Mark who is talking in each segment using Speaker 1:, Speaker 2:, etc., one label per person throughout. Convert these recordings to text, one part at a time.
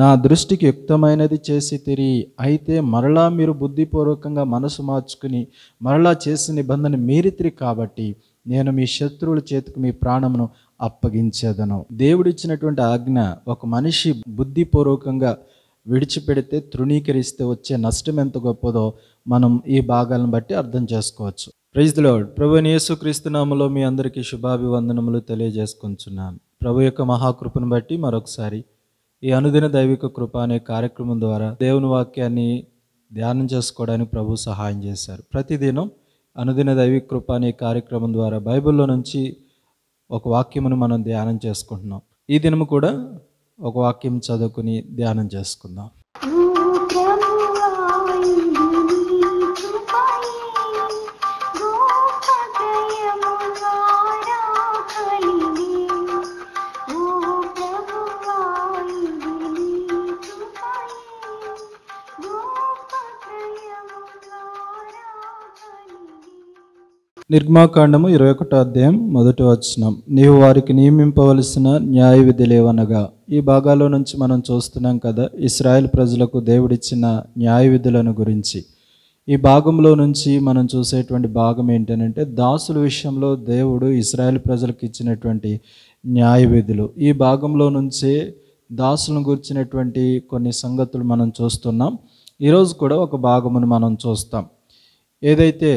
Speaker 1: నా దృష్టికి యుక్తమైనది చేసి తిరిగి అయితే మరలా మీరు బుద్ధిపూర్వకంగా మనసు మార్చుకుని మరలా చేసిన నిబంధన మీరితిరి కాబట్టి నేను మీ శత్రువుల చేతికి మీ ప్రాణమును అప్పగించేదను దేవుడిచ్చినటువంటి ఆజ్ఞ ఒక మనిషి బుద్ధిపూర్వకంగా విడిచిపెడితే తృణీకరిస్తే వచ్చే నష్టం ఎంత గొప్పదో మనం ఈ భాగాలను బట్టి అర్థం చేసుకోవచ్చు ప్రైజ్ ప్రభు యేసు క్రీస్తునామలో మీ అందరికీ శుభాభివందనములు తెలియజేసుకుంటున్నాను ప్రభు యొక్క మహాకృపను బట్టి మరొకసారి ఈ అనుదిన దైవిక కృప అనే కార్యక్రమం ద్వారా దేవుని వాక్యాన్ని ధ్యానం చేసుకోవడానికి ప్రభు సహాయం చేశారు ప్రతిదినం అనుదిన దైవిక కృప అనే కార్యక్రమం ద్వారా బైబిల్లో నుంచి ఒక వాక్యమును మనం ధ్యానం చేసుకుంటున్నాం ఈ దినము కూడా ఒక వాక్యం చదువుకుని ధ్యానం చేసుకుందాం నిర్మాకాండము ఇరవై ఒకటో అధ్యాయం మొదటి వచనం నీవు వారికి నియమింపవలసిన న్యాయ విధి లేవనగా ఈ భాగాలో నుంచి మనం చూస్తున్నాం కదా ఇస్రాయల్ ప్రజలకు దేవుడిచ్చిన న్యాయ విధులను గురించి ఈ భాగంలో నుంచి మనం చూసేటువంటి భాగం ఏంటంటే దాసుల విషయంలో దేవుడు ఇస్రాయల్ ప్రజలకు ఇచ్చినటువంటి న్యాయ విధులు ఈ భాగంలో నుంచే దాసులను గురించినటువంటి కొన్ని సంగతులు మనం చూస్తున్నాం ఈరోజు కూడా ఒక భాగమును మనం చూస్తాం ఏదైతే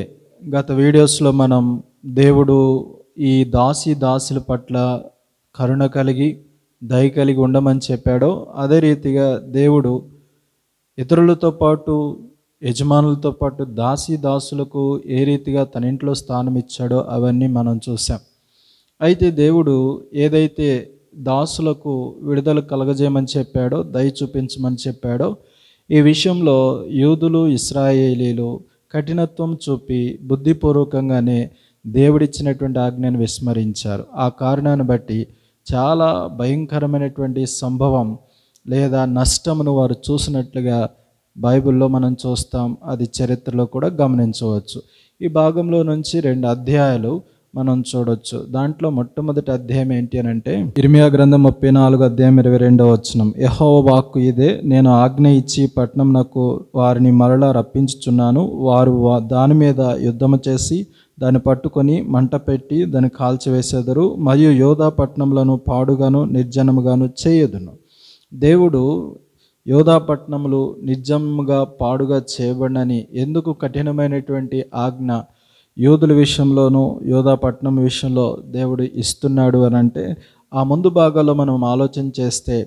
Speaker 1: గత వీడియోస్లో మనం దేవుడు ఈ దాసి దాసుల పట్ల కరుణ కలిగి దయ కలిగి ఉండమని చెప్పాడో అదే రీతిగా దేవుడు ఇతరులతో పాటు యజమానులతో పాటు దాసి దాసులకు ఏ రీతిగా తన ఇంట్లో స్థానం ఇచ్చాడో అవన్నీ మనం చూసాం అయితే దేవుడు ఏదైతే దాసులకు విడుదల కలగజేయమని చెప్పాడో దయ చూపించమని చెప్పాడో ఈ విషయంలో యూదులు ఇస్రాయేలీలు కఠినత్వం చూపి బుద్ధిపూర్వకంగానే దేవుడిచ్చినటువంటి ఆజ్ఞను విస్మరించారు ఆ కారణాన్ని బట్టి చాలా భయంకరమైనటువంటి సంభవం లేదా నష్టమును వారు చూసినట్లుగా బైబిల్లో మనం చూస్తాం అది చరిత్రలో కూడా గమనించవచ్చు ఈ భాగంలో నుంచి రెండు అధ్యాయాలు మనం చూడొచ్చు దాంట్లో మొట్టమొదటి అధ్యాయం ఏంటి అని అంటే ఇర్మియా గ్రంథం ముప్పై నాలుగు అధ్యాయం ఇరవై రెండవ వచనం యహో వాక్కు ఇదే నేను ఆజ్ఞ ఇచ్చి పట్నం నాకు వారిని మరలా రప్పించుచున్నాను వారు దాని మీద యుద్ధము చేసి దాన్ని పట్టుకొని మంట పెట్టి దాన్ని కాల్చివేసేదరు మరియు యోధా పట్నంలను పాడుగాను నిర్జనముగాను చేయదును దేవుడు యోధాపట్నములు నిర్జనముగా పాడుగా చేయబడని ఎందుకు కఠినమైనటువంటి ఆజ్ఞ యోధుల విషయంలోనూ యోధాపట్నం విషయంలో దేవుడు ఇస్తున్నాడు అని అంటే ఆ ముందు భాగాల్లో మనం ఆలోచన చేస్తే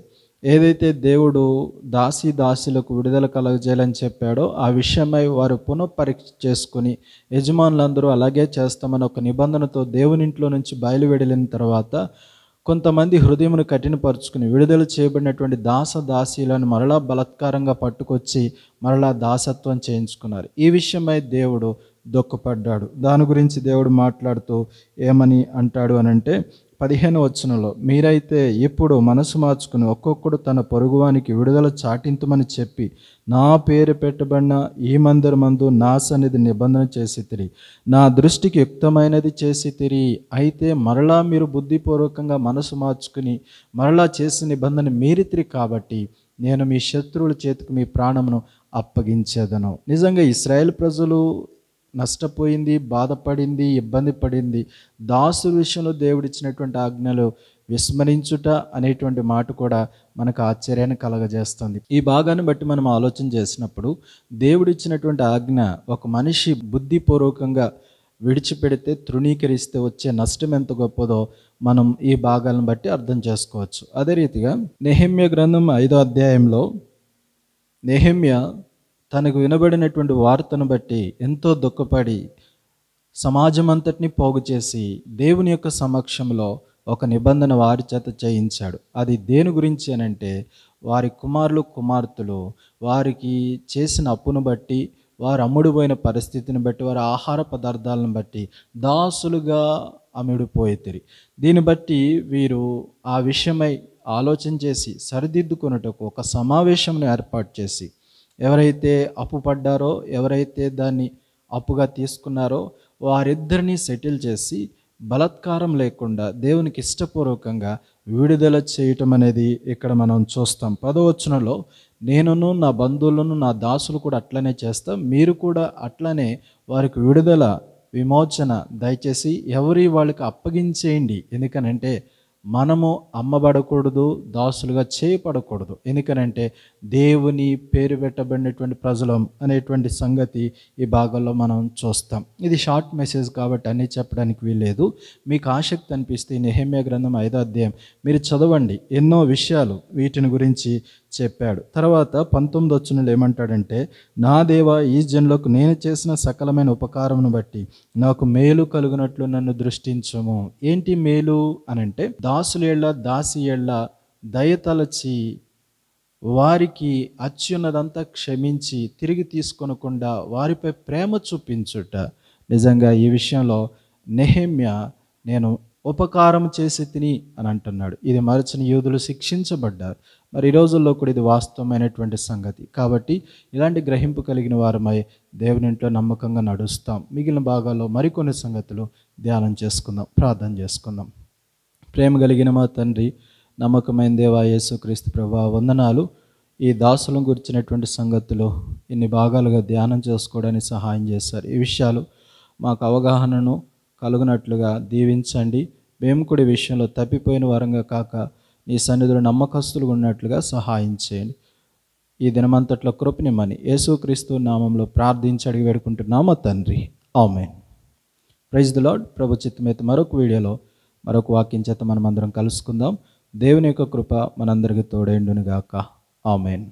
Speaker 1: ఏదైతే దేవుడు దాసి దాసులకు విడుదల కలగజేయాలని చెప్పాడో ఆ విషయమై వారు పునఃపరీక్ష చేసుకుని యజమానులందరూ అలాగే చేస్తామని ఒక నిబంధనతో దేవునింట్లో నుంచి బయలువెడలిన తర్వాత కొంతమంది హృదయమును కఠినపరుచుకుని విడుదల చేయబడినటువంటి దాస దాసీలను మరలా బలత్కారంగా పట్టుకొచ్చి మరలా దాసత్వం చేయించుకున్నారు ఈ విషయమై దేవుడు దుఃఖపడ్డాడు దాని గురించి దేవుడు మాట్లాడుతూ ఏమని అంటాడు అనంటే పదిహేను వచనంలో మీరైతే ఇప్పుడు మనసు మార్చుకుని ఒక్కొక్కడు తన పొరుగువానికి విడుదల చాటింతుమని చెప్పి నా పేరు పెట్టబడిన ఈ మందిరమందు నా సన్నిధి నిబంధన చేసి తిరి నా దృష్టికి యుక్తమైనది చేసి తిరి అయితే మరలా మీరు బుద్ధిపూర్వకంగా మనసు మార్చుకుని మరలా చేసిన నిబంధన మీరితిరి కాబట్టి నేను మీ శత్రువుల చేతికి మీ ప్రాణమును అప్పగించేదను నిజంగా ఇస్రాయేల్ ప్రజలు నష్టపోయింది బాధపడింది ఇబ్బంది పడింది దాసు విషయంలో దేవుడిచ్చినటువంటి ఆజ్ఞలు విస్మరించుట అనేటువంటి మాట కూడా మనకు ఆశ్చర్యాన్ని కలగజేస్తుంది ఈ భాగాన్ని బట్టి మనం ఆలోచన చేసినప్పుడు దేవుడిచ్చినటువంటి ఆజ్ఞ ఒక మనిషి బుద్ధిపూర్వకంగా విడిచిపెడితే తృణీకరిస్తే వచ్చే నష్టం ఎంత గొప్పదో మనం ఈ భాగాలను బట్టి అర్థం చేసుకోవచ్చు అదే రీతిగా నెహమ్య గ్రంథం ఐదో అధ్యాయంలో నెహమ్య తనకు వినబడినటువంటి వార్తను బట్టి ఎంతో దుఃఖపడి సమాజం అంతటిని పోగు చేసి దేవుని యొక్క సమక్షంలో ఒక నిబంధన వారి చేత చేయించాడు అది దేని గురించి అనంటే వారి కుమారులు కుమార్తెలు వారికి చేసిన అప్పును బట్టి వారు అమ్ముడుపోయిన పరిస్థితిని బట్టి వారి ఆహార పదార్థాలను బట్టి దాసులుగా అమ్ముడుపోయేతిరి దీన్ని బట్టి వీరు ఆ విషయమై ఆలోచన చేసి సరిదిద్దుకున్నటకు ఒక సమావేశంను ఏర్పాటు చేసి ఎవరైతే అప్పు పడ్డారో ఎవరైతే దాన్ని అప్పుగా తీసుకున్నారో వారిద్దరినీ సెటిల్ చేసి బలత్కారం లేకుండా దేవునికి ఇష్టపూర్వకంగా విడుదల చేయటం అనేది ఇక్కడ మనం చూస్తాం పదవచనలో నేనును నా బంధువులను నా దాసులు కూడా అట్లనే చేస్తాం మీరు కూడా అట్లనే వారికి విడుదల విమోచన దయచేసి ఎవరి వాళ్ళకి అప్పగించేయండి ఎందుకనంటే మనము అమ్మబడకూడదు దాసులుగా చేయబడకూడదు ఎందుకనంటే దేవుని పేరు పెట్టబడినటువంటి ప్రజలం అనేటువంటి సంగతి ఈ భాగంలో మనం చూస్తాం ఇది షార్ట్ మెసేజ్ కాబట్టి అన్నీ చెప్పడానికి వీల్లేదు మీకు ఆసక్తి అనిపిస్తే నెహమ్య గ్రంథం ఐదో అధ్యాయం మీరు చదవండి ఎన్నో విషయాలు వీటిని గురించి చెప్పాడు తర్వాత పంతొమ్మిది వచ్చినలో ఏమంటాడంటే నా దేవ ఈ జన్లకు నేను చేసిన సకలమైన ఉపకారమును బట్టి నాకు మేలు కలుగునట్లు నన్ను దృష్టించము ఏంటి మేలు అనంటే దాసులేళ్ళ దాసి ఏళ్ళ దయతలచి వారికి అత్యున్నదంతా క్షమించి తిరిగి తీసుకొనకుండా వారిపై ప్రేమ చూపించుట నిజంగా ఈ విషయంలో నెహమ్య నేను ఉపకారం చేసి తిని అని అంటున్నాడు ఇది మరచిన యూదులు శిక్షించబడ్డారు మరి ఈ రోజుల్లో కూడా ఇది వాస్తవమైనటువంటి సంగతి కాబట్టి ఇలాంటి గ్రహింపు కలిగిన వారమై దేవునింట్లో నమ్మకంగా నడుస్తాం మిగిలిన భాగాల్లో మరికొన్ని సంగతులు ధ్యానం చేసుకుందాం ప్రార్థన చేసుకుందాం ప్రేమ కలిగిన మా తండ్రి నమ్మకమైన దేవా యేసుక్రీస్తు ప్రభా వందనాలు ఈ దాసులను గురించినటువంటి సంగతిలో ఇన్ని భాగాలుగా ధ్యానం చేసుకోవడానికి సహాయం చేశారు ఈ విషయాలు మాకు అవగాహనను కలుగునట్లుగా దీవించండి మేము కూడా విషయంలో తప్పిపోయిన వరంగా కాక నీ సన్నిధిలో నమ్మకస్తులు ఉన్నట్లుగా సహాయం చేయండి ఈ దినమంతట్లో కృపనిమ్మని యేసుక్రీస్తు నామంలో ప్రార్థించి అడిగి వేడుకుంటున్నామా తండ్రి ఆమె ప్రైజ్ ది లాడ్ ప్రభు చిత్తమైతే మరొక వీడియోలో మరొక వాక్యం చేత మనమందరం కలుసుకుందాం దేవుని యొక్క కృప మనందరికీ తోడేండునుగాక ఆమెన్